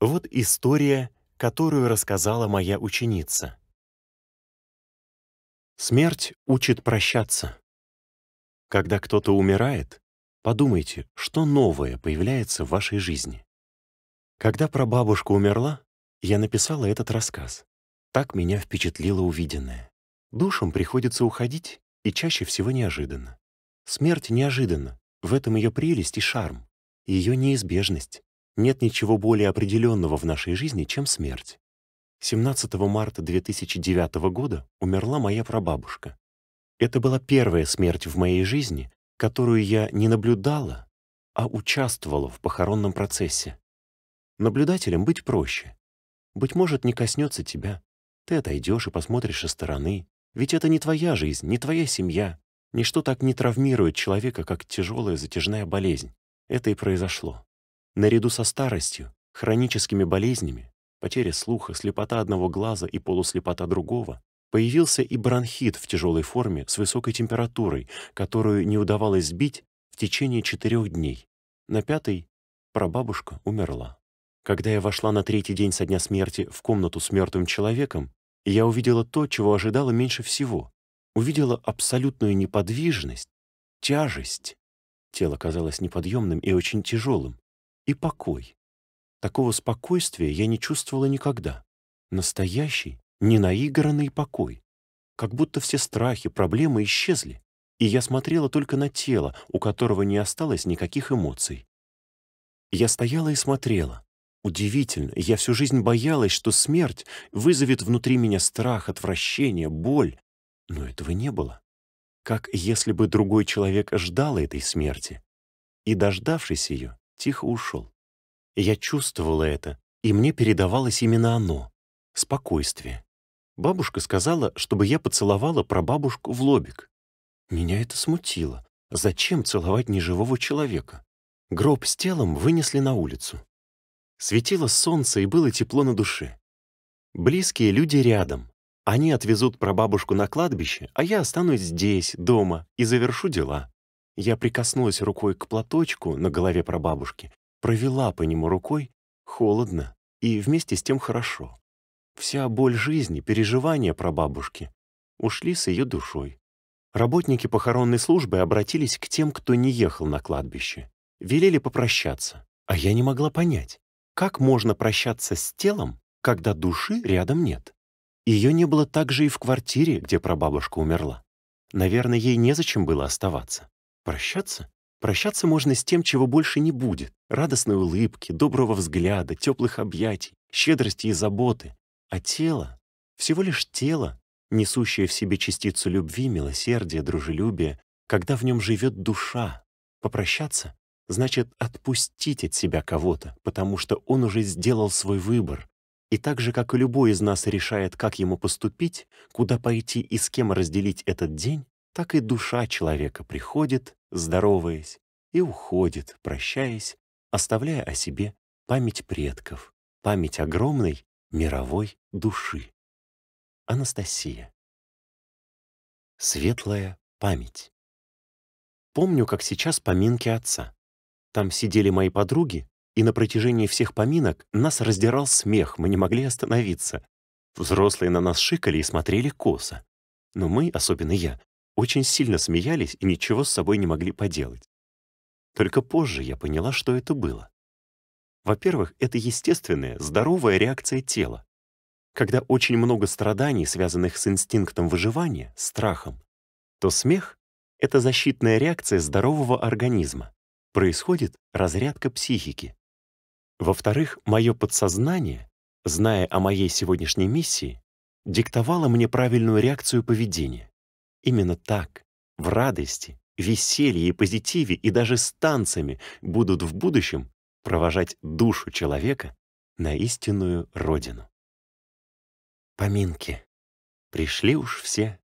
Вот история которую рассказала моя ученица. Смерть учит прощаться. Когда кто-то умирает, подумайте, что новое появляется в вашей жизни. Когда прабабушка умерла, я написала этот рассказ. Так меня впечатлило увиденное. Душам приходится уходить, и чаще всего неожиданно. Смерть неожиданна, в этом ее прелесть и шарм, ее неизбежность. Нет ничего более определенного в нашей жизни, чем смерть. 17 марта 2009 года умерла моя прабабушка. Это была первая смерть в моей жизни, которую я не наблюдала, а участвовала в похоронном процессе. Наблюдателем быть проще. Быть может, не коснется тебя. Ты отойдешь и посмотришь со стороны. Ведь это не твоя жизнь, не твоя семья. Ничто так не травмирует человека, как тяжелая затяжная болезнь. Это и произошло. Наряду со старостью, хроническими болезнями, потеря слуха, слепота одного глаза и полуслепота другого, появился и бронхит в тяжелой форме с высокой температурой, которую не удавалось сбить в течение четырех дней. На пятый прабабушка умерла. Когда я вошла на третий день со дня смерти в комнату с мертвым человеком, я увидела то, чего ожидала меньше всего. Увидела абсолютную неподвижность, тяжесть. Тело казалось неподъемным и очень тяжелым и покой. Такого спокойствия я не чувствовала никогда. Настоящий, ненаигранный покой. Как будто все страхи, проблемы исчезли, и я смотрела только на тело, у которого не осталось никаких эмоций. Я стояла и смотрела. Удивительно, я всю жизнь боялась, что смерть вызовет внутри меня страх, отвращение, боль. Но этого не было. Как если бы другой человек ждал этой смерти. И, дождавшись ее, тихо ушел. Я чувствовала это, и мне передавалось именно оно — спокойствие. Бабушка сказала, чтобы я поцеловала прабабушку в лобик. Меня это смутило. Зачем целовать неживого человека? Гроб с телом вынесли на улицу. Светило солнце и было тепло на душе. Близкие люди рядом. Они отвезут прабабушку на кладбище, а я останусь здесь, дома, и завершу дела. Я прикоснулась рукой к платочку на голове прабабушки, провела по нему рукой, холодно и вместе с тем хорошо. Вся боль жизни, переживания прабабушки ушли с ее душой. Работники похоронной службы обратились к тем, кто не ехал на кладбище. Велели попрощаться, а я не могла понять, как можно прощаться с телом, когда души рядом нет. Ее не было также и в квартире, где прабабушка умерла. Наверное, ей незачем было оставаться. Прощаться? Прощаться можно с тем, чего больше не будет. Радостной улыбки, доброго взгляда, теплых объятий, щедрости и заботы. А тело, всего лишь тело, несущее в себе частицу любви, милосердия, дружелюбия, когда в нем живет душа. Попрощаться — значит отпустить от себя кого-то, потому что он уже сделал свой выбор. И так же, как и любой из нас решает, как ему поступить, куда пойти и с кем разделить этот день, так и душа человека приходит, здороваясь, и уходит, прощаясь, оставляя о себе память предков, память огромной мировой души. Анастасия. Светлая память. Помню, как сейчас поминки отца. Там сидели мои подруги, и на протяжении всех поминок нас раздирал смех, мы не могли остановиться. Взрослые на нас шикали и смотрели косо. Но мы, особенно я, очень сильно смеялись и ничего с собой не могли поделать. Только позже я поняла, что это было. Во-первых, это естественная, здоровая реакция тела. Когда очень много страданий, связанных с инстинктом выживания, страхом, то смех — это защитная реакция здорового организма. Происходит разрядка психики. Во-вторых, мое подсознание, зная о моей сегодняшней миссии, диктовало мне правильную реакцию поведения. Именно так, в радости, веселье и позитиве и даже с танцами будут в будущем провожать душу человека на истинную родину. Поминки. Пришли уж все.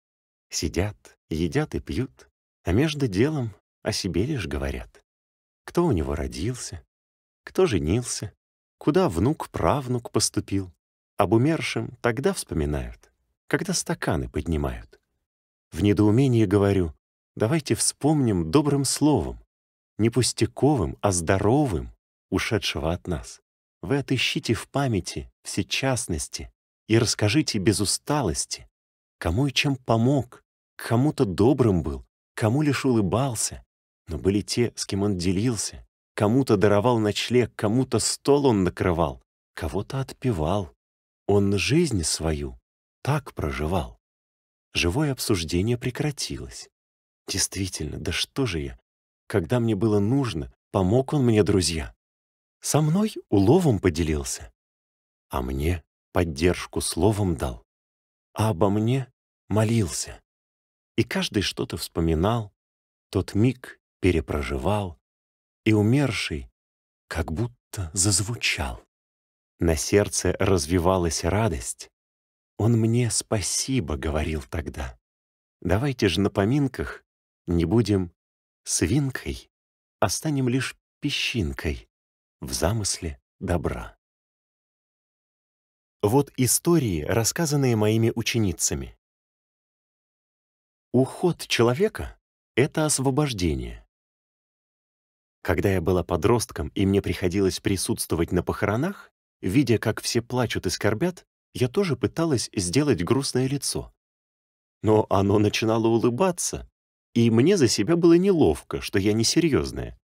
Сидят, едят и пьют, а между делом о себе лишь говорят. Кто у него родился, кто женился, куда внук-правнук поступил. Об умершем тогда вспоминают, когда стаканы поднимают. В недоумении говорю, давайте вспомним добрым словом, не пустяковым, а здоровым, ушедшего от нас. Вы отыщите в памяти все частности и расскажите без усталости, кому и чем помог, кому-то добрым был, кому лишь улыбался, но были те, с кем он делился, кому-то даровал ночлег, кому-то стол он накрывал, кого-то отпевал. Он жизнь свою так проживал. Живое обсуждение прекратилось. Действительно, да что же я? Когда мне было нужно, помог он мне, друзья. Со мной уловом поделился. А мне поддержку словом дал. А обо мне молился. И каждый что-то вспоминал, тот миг перепроживал, и умерший как будто зазвучал. На сердце развивалась радость, он мне спасибо говорил тогда. Давайте же на поминках не будем свинкой, а станем лишь песчинкой в замысле добра. Вот истории, рассказанные моими ученицами. Уход человека — это освобождение. Когда я была подростком и мне приходилось присутствовать на похоронах, видя, как все плачут и скорбят, я тоже пыталась сделать грустное лицо. Но оно начинало улыбаться, и мне за себя было неловко, что я несерьезная.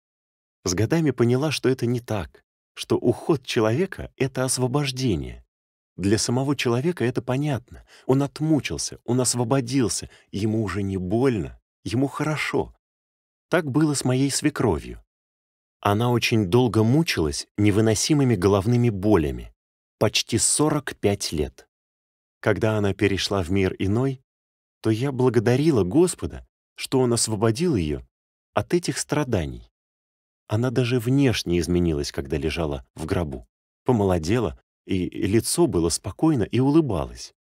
С годами поняла, что это не так, что уход человека — это освобождение. Для самого человека это понятно. Он отмучился, он освободился, ему уже не больно, ему хорошо. Так было с моей свекровью. Она очень долго мучилась невыносимыми головными болями, почти 45 лет. Когда она перешла в мир иной, то я благодарила Господа, что Он освободил ее от этих страданий. Она даже внешне изменилась, когда лежала в гробу, помолодела, и лицо было спокойно и улыбалось.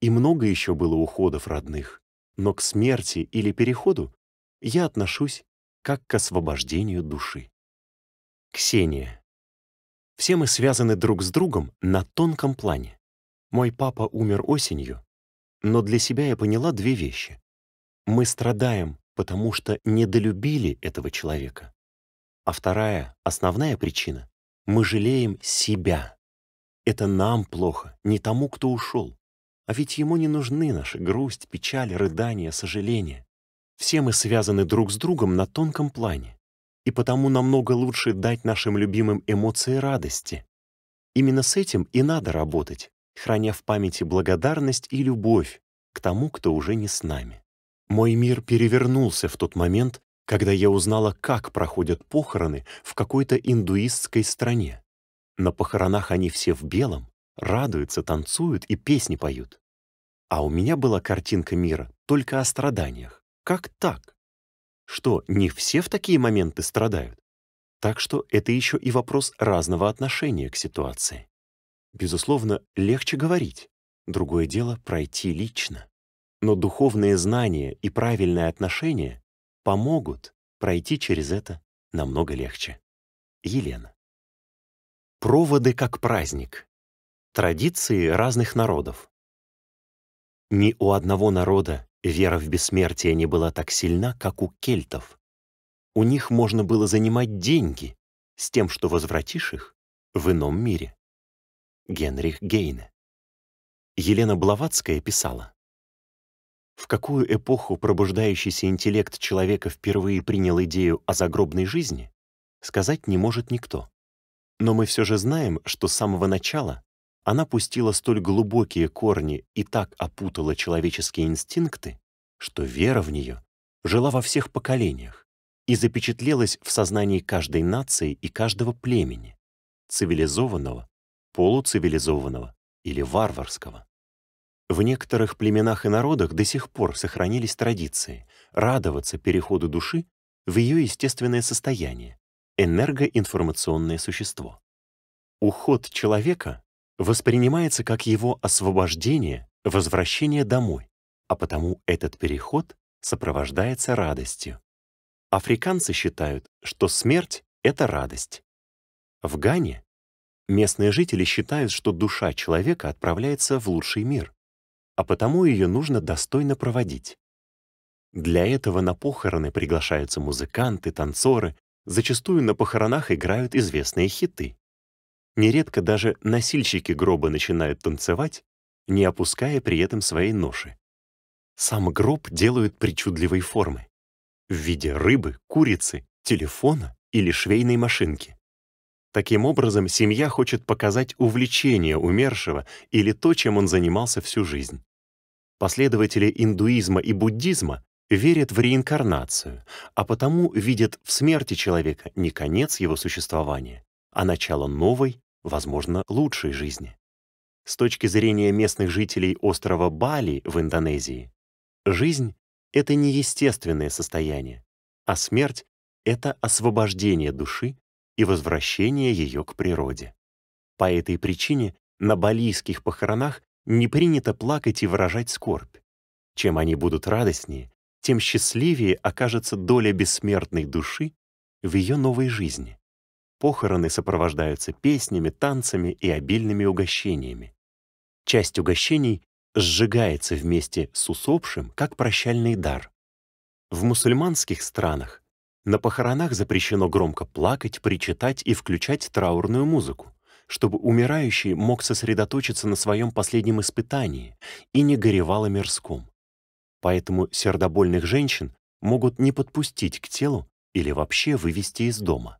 И много еще было уходов родных, но к смерти или переходу я отношусь как к освобождению души. Ксения. Все мы связаны друг с другом на тонком плане. Мой папа умер осенью, но для себя я поняла две вещи. Мы страдаем, потому что недолюбили этого человека. А вторая, основная причина — мы жалеем себя. Это нам плохо, не тому, кто ушел. А ведь ему не нужны наши грусть, печаль, рыдания, сожаления. Все мы связаны друг с другом на тонком плане и потому намного лучше дать нашим любимым эмоции радости. Именно с этим и надо работать, храня в памяти благодарность и любовь к тому, кто уже не с нами. Мой мир перевернулся в тот момент, когда я узнала, как проходят похороны в какой-то индуистской стране. На похоронах они все в белом, радуются, танцуют и песни поют. А у меня была картинка мира только о страданиях. Как так? Что, не все в такие моменты страдают? Так что это еще и вопрос разного отношения к ситуации. Безусловно, легче говорить, другое дело пройти лично. Но духовные знания и правильное отношение помогут пройти через это намного легче. Елена. Проводы как праздник. Традиции разных народов. Ни у одного народа Вера в бессмертие не была так сильна, как у кельтов. У них можно было занимать деньги с тем, что возвратишь их в ином мире. Генрих Гейне. Елена Блаватская писала, «В какую эпоху пробуждающийся интеллект человека впервые принял идею о загробной жизни, сказать не может никто. Но мы все же знаем, что с самого начала она пустила столь глубокие корни и так опутала человеческие инстинкты, что вера в нее жила во всех поколениях и запечатлелась в сознании каждой нации и каждого племени, цивилизованного, полуцивилизованного или варварского. В некоторых племенах и народах до сих пор сохранились традиции радоваться переходу души в ее естественное состояние, энергоинформационное существо. Уход человека воспринимается как его освобождение, возвращение домой, а потому этот переход сопровождается радостью. Африканцы считают, что смерть — это радость. В Гане местные жители считают, что душа человека отправляется в лучший мир, а потому ее нужно достойно проводить. Для этого на похороны приглашаются музыканты, танцоры, зачастую на похоронах играют известные хиты. Нередко даже носильщики гроба начинают танцевать, не опуская при этом своей ноши. Сам гроб делают причудливой формы в виде рыбы, курицы, телефона или швейной машинки. Таким образом, семья хочет показать увлечение умершего или то, чем он занимался всю жизнь. Последователи индуизма и буддизма верят в реинкарнацию, а потому видят в смерти человека не конец его существования, а начало новой, возможно, лучшей жизни. С точки зрения местных жителей острова Бали в Индонезии, жизнь — это не естественное состояние, а смерть — это освобождение души и возвращение ее к природе. По этой причине на балийских похоронах не принято плакать и выражать скорбь. Чем они будут радостнее, тем счастливее окажется доля бессмертной души в ее новой жизни. Похороны сопровождаются песнями, танцами и обильными угощениями. Часть угощений сжигается вместе с усопшим как прощальный дар. В мусульманских странах на похоронах запрещено громко плакать, причитать и включать траурную музыку, чтобы умирающий мог сосредоточиться на своем последнем испытании и не горевал о мирском. Поэтому сердобольных женщин могут не подпустить к телу или вообще вывести из дома.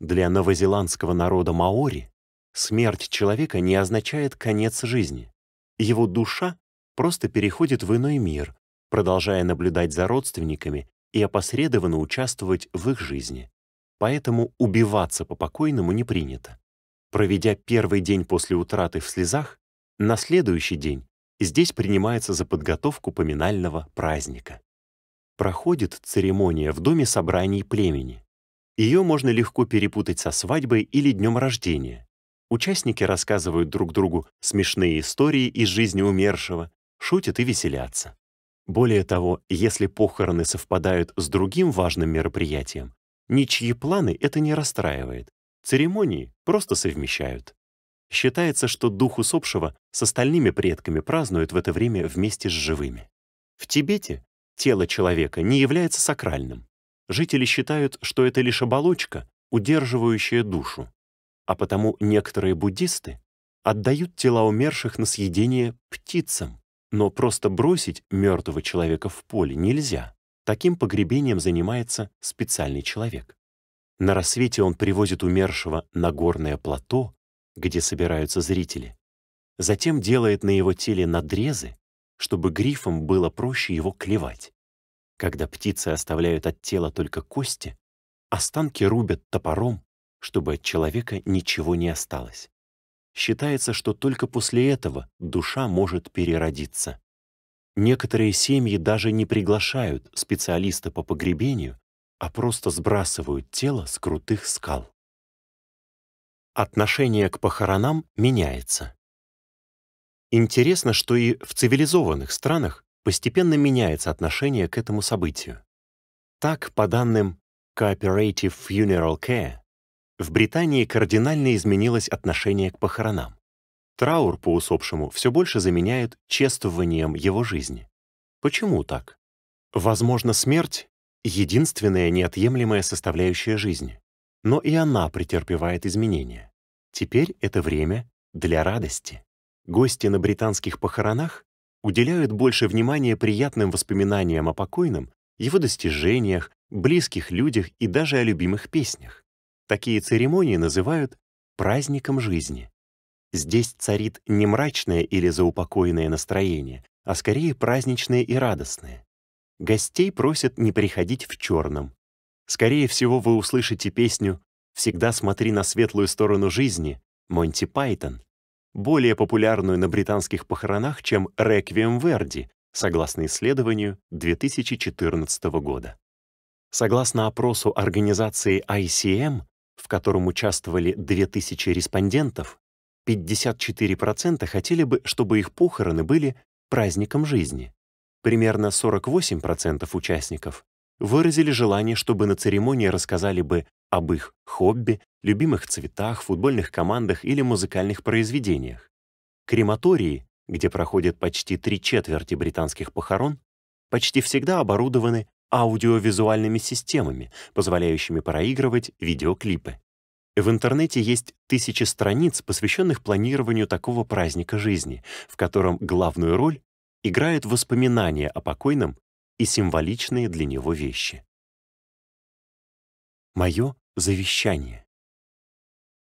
Для новозеландского народа маори смерть человека не означает конец жизни. Его душа просто переходит в иной мир, продолжая наблюдать за родственниками и опосредованно участвовать в их жизни. Поэтому убиваться по покойному не принято. Проведя первый день после утраты в слезах, на следующий день здесь принимается за подготовку поминального праздника. Проходит церемония в доме собраний племени. Ее можно легко перепутать со свадьбой или днем рождения. Участники рассказывают друг другу смешные истории из жизни умершего, шутят и веселятся. Более того, если похороны совпадают с другим важным мероприятием, ничьи планы это не расстраивает, церемонии просто совмещают. Считается, что дух усопшего с остальными предками празднуют в это время вместе с живыми. В Тибете тело человека не является сакральным, Жители считают, что это лишь оболочка, удерживающая душу. А потому некоторые буддисты отдают тела умерших на съедение птицам. Но просто бросить мертвого человека в поле нельзя. Таким погребением занимается специальный человек. На рассвете он привозит умершего на горное плато, где собираются зрители. Затем делает на его теле надрезы, чтобы грифам было проще его клевать. Когда птицы оставляют от тела только кости, останки рубят топором, чтобы от человека ничего не осталось. Считается, что только после этого душа может переродиться. Некоторые семьи даже не приглашают специалиста по погребению, а просто сбрасывают тело с крутых скал. Отношение к похоронам меняется. Интересно, что и в цивилизованных странах постепенно меняется отношение к этому событию. Так, по данным Cooperative Funeral Care, в Британии кардинально изменилось отношение к похоронам. Траур по усопшему все больше заменяют чествованием его жизни. Почему так? Возможно, смерть — единственная неотъемлемая составляющая жизни, но и она претерпевает изменения. Теперь это время для радости. Гости на британских похоронах уделяют больше внимания приятным воспоминаниям о покойном, его достижениях, близких людях и даже о любимых песнях. Такие церемонии называют праздником жизни. Здесь царит не мрачное или заупокойное настроение, а скорее праздничное и радостное. Гостей просят не приходить в черном. Скорее всего, вы услышите песню «Всегда смотри на светлую сторону жизни» Монти Пайтон более популярную на британских похоронах, чем «Реквием Верди», согласно исследованию 2014 года. Согласно опросу организации ICM, в котором участвовали 2000 респондентов, 54% хотели бы, чтобы их похороны были праздником жизни. Примерно 48% участников выразили желание, чтобы на церемонии рассказали бы об их хобби, любимых цветах, футбольных командах или музыкальных произведениях. Крематории, где проходят почти три четверти британских похорон, почти всегда оборудованы аудиовизуальными системами, позволяющими проигрывать видеоклипы. В интернете есть тысячи страниц, посвященных планированию такого праздника жизни, в котором главную роль играют воспоминания о покойном и символичные для него вещи мое завещание.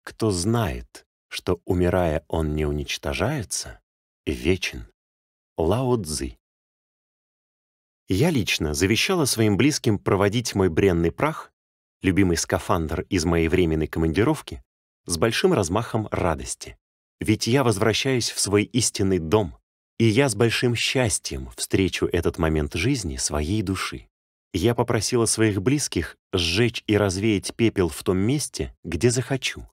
Кто знает, что, умирая, он не уничтожается, вечен. Лао Цзи. Я лично завещала своим близким проводить мой бренный прах, любимый скафандр из моей временной командировки, с большим размахом радости. Ведь я возвращаюсь в свой истинный дом, и я с большим счастьем встречу этот момент жизни своей души. Я попросила своих близких сжечь и развеять пепел в том месте, где захочу.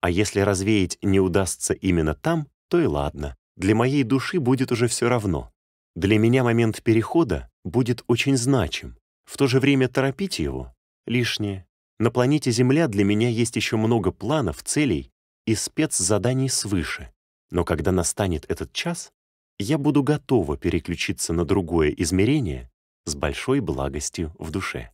А если развеять не удастся именно там, то и ладно. Для моей души будет уже все равно. Для меня момент перехода будет очень значим. В то же время торопить его — лишнее. На планете Земля для меня есть еще много планов, целей и спецзаданий свыше. Но когда настанет этот час, я буду готова переключиться на другое измерение с большой благостью в душе.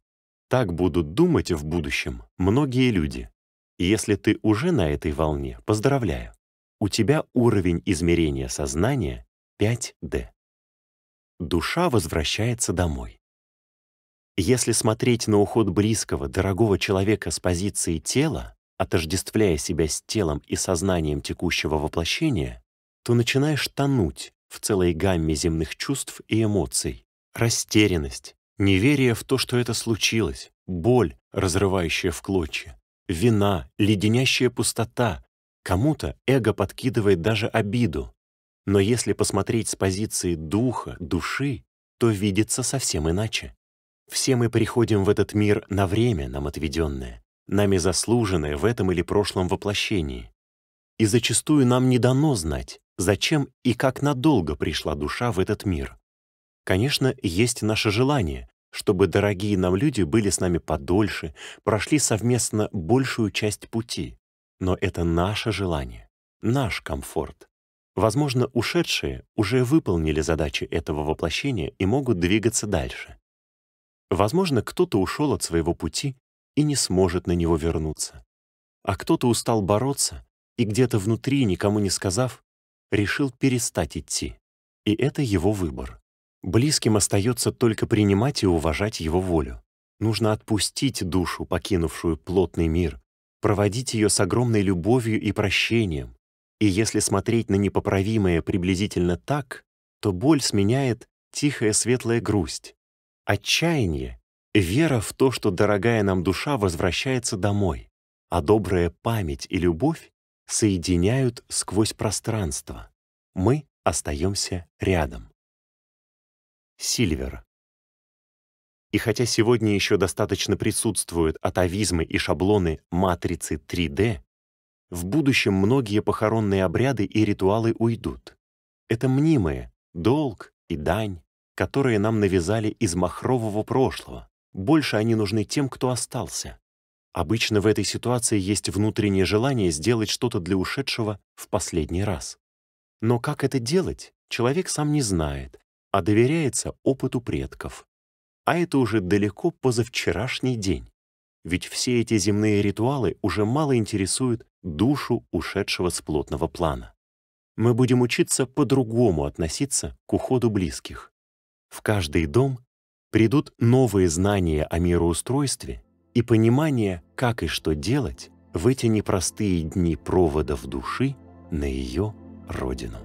Так будут думать в будущем многие люди. И если ты уже на этой волне, поздравляю. У тебя уровень измерения сознания 5D. Душа возвращается домой. Если смотреть на уход близкого, дорогого человека с позиции тела, отождествляя себя с телом и сознанием текущего воплощения, то начинаешь тонуть в целой гамме земных чувств и эмоций, Растерянность, неверие в то, что это случилось, боль, разрывающая в клочья, вина, леденящая пустота. Кому-то эго подкидывает даже обиду. Но если посмотреть с позиции духа, души, то видится совсем иначе. Все мы приходим в этот мир на время нам отведенное, нами заслуженное в этом или прошлом воплощении. И зачастую нам не дано знать, зачем и как надолго пришла душа в этот мир. Конечно, есть наше желание, чтобы дорогие нам люди были с нами подольше, прошли совместно большую часть пути. Но это наше желание, наш комфорт. Возможно, ушедшие уже выполнили задачи этого воплощения и могут двигаться дальше. Возможно, кто-то ушел от своего пути и не сможет на него вернуться. А кто-то устал бороться и где-то внутри, никому не сказав, решил перестать идти. И это его выбор. Близким остается только принимать и уважать его волю. Нужно отпустить душу, покинувшую плотный мир, проводить ее с огромной любовью и прощением. И если смотреть на непоправимое приблизительно так, то боль сменяет тихая светлая грусть, отчаяние, вера в то, что дорогая нам душа возвращается домой, а добрая память и любовь соединяют сквозь пространство. Мы остаемся рядом. Сильвер. И хотя сегодня еще достаточно присутствуют атовизмы и шаблоны матрицы 3D, в будущем многие похоронные обряды и ритуалы уйдут. Это мнимые, долг и дань, которые нам навязали из махрового прошлого. Больше они нужны тем, кто остался. Обычно в этой ситуации есть внутреннее желание сделать что-то для ушедшего в последний раз. Но как это делать, человек сам не знает, а доверяется опыту предков. А это уже далеко позавчерашний день. Ведь все эти земные ритуалы уже мало интересуют душу ушедшего с плотного плана. Мы будем учиться по-другому относиться к уходу близких. В каждый дом придут новые знания о мироустройстве и понимание, как и что делать в эти непростые дни проводов души на ее родину.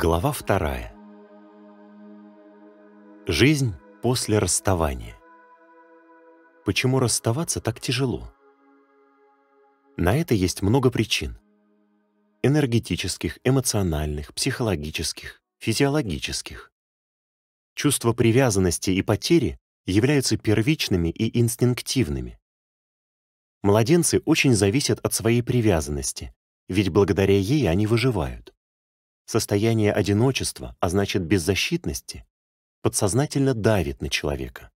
Глава вторая. Жизнь после расставания. Почему расставаться так тяжело? На это есть много причин. Энергетических, эмоциональных, психологических, физиологических. Чувство привязанности и потери являются первичными и инстинктивными. Младенцы очень зависят от своей привязанности, ведь благодаря ей они выживают. Состояние одиночества, а значит беззащитности, подсознательно давит на человека.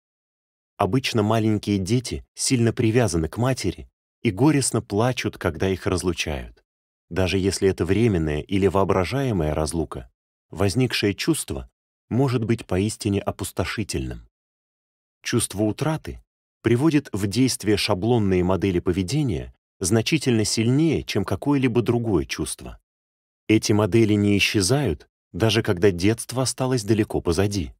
Обычно маленькие дети сильно привязаны к матери и горестно плачут, когда их разлучают. Даже если это временная или воображаемая разлука, возникшее чувство может быть поистине опустошительным. Чувство утраты приводит в действие шаблонные модели поведения значительно сильнее, чем какое-либо другое чувство. Эти модели не исчезают, даже когда детство осталось далеко позади.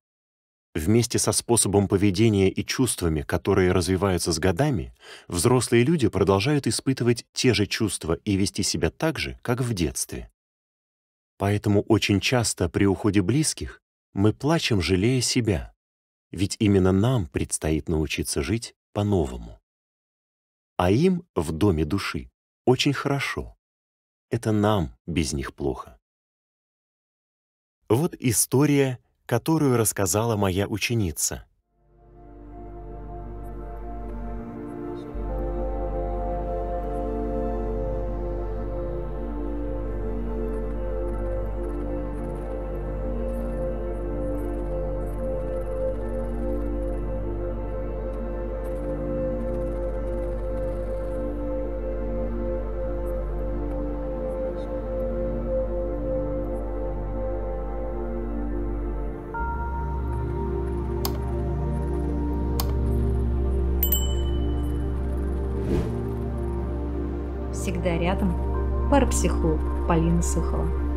Вместе со способом поведения и чувствами, которые развиваются с годами, взрослые люди продолжают испытывать те же чувства и вести себя так же, как в детстве. Поэтому очень часто при уходе близких мы плачем, жалея себя, ведь именно нам предстоит научиться жить по-новому. А им в доме души очень хорошо, это нам без них плохо. Вот история, которую рассказала моя ученица. психолог Полина Сыхова.